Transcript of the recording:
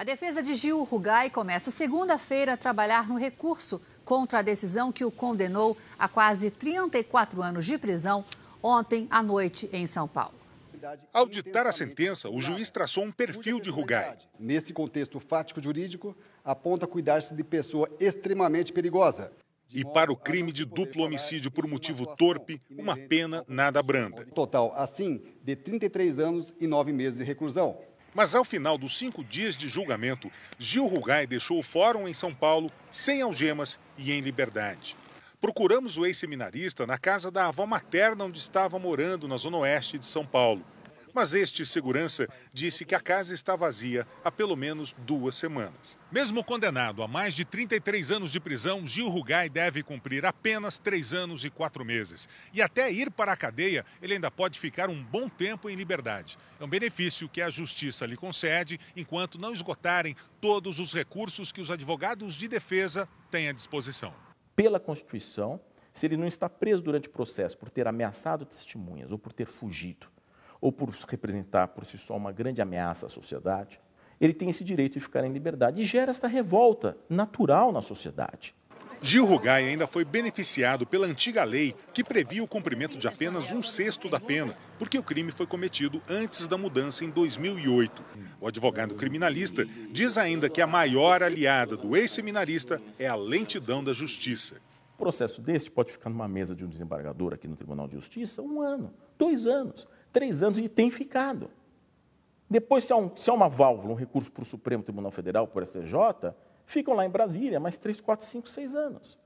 A defesa de Gil Rugai começa segunda-feira a trabalhar no recurso contra a decisão que o condenou a quase 34 anos de prisão ontem à noite em São Paulo. Ao ditar a sentença, o juiz traçou um perfil de Rugai. Nesse contexto fático-jurídico, aponta cuidar-se de pessoa extremamente perigosa. E para o crime de duplo homicídio por motivo torpe, uma pena nada branda. Total, assim, de 33 anos e 9 meses de reclusão. Mas ao final dos cinco dias de julgamento, Gil Rugai deixou o fórum em São Paulo sem algemas e em liberdade. Procuramos o ex-seminarista na casa da avó materna onde estava morando, na Zona Oeste de São Paulo. Mas este segurança disse que a casa está vazia há pelo menos duas semanas. Mesmo condenado a mais de 33 anos de prisão, Gil Rugai deve cumprir apenas três anos e quatro meses. E até ir para a cadeia, ele ainda pode ficar um bom tempo em liberdade. É um benefício que a justiça lhe concede enquanto não esgotarem todos os recursos que os advogados de defesa têm à disposição. Pela Constituição, se ele não está preso durante o processo por ter ameaçado testemunhas ou por ter fugido, ou por representar por si só uma grande ameaça à sociedade, ele tem esse direito de ficar em liberdade e gera esta revolta natural na sociedade. Gil Rugai ainda foi beneficiado pela antiga lei que previa o cumprimento de apenas um sexto da pena, porque o crime foi cometido antes da mudança em 2008. O advogado criminalista diz ainda que a maior aliada do ex-seminarista é a lentidão da justiça. O processo desse pode ficar numa mesa de um desembargador aqui no Tribunal de Justiça um ano, dois anos três anos e tem ficado. Depois, se há, um, se há uma válvula, um recurso para o Supremo Tribunal Federal, para o STJ, ficam lá em Brasília mais três, quatro, cinco, seis anos.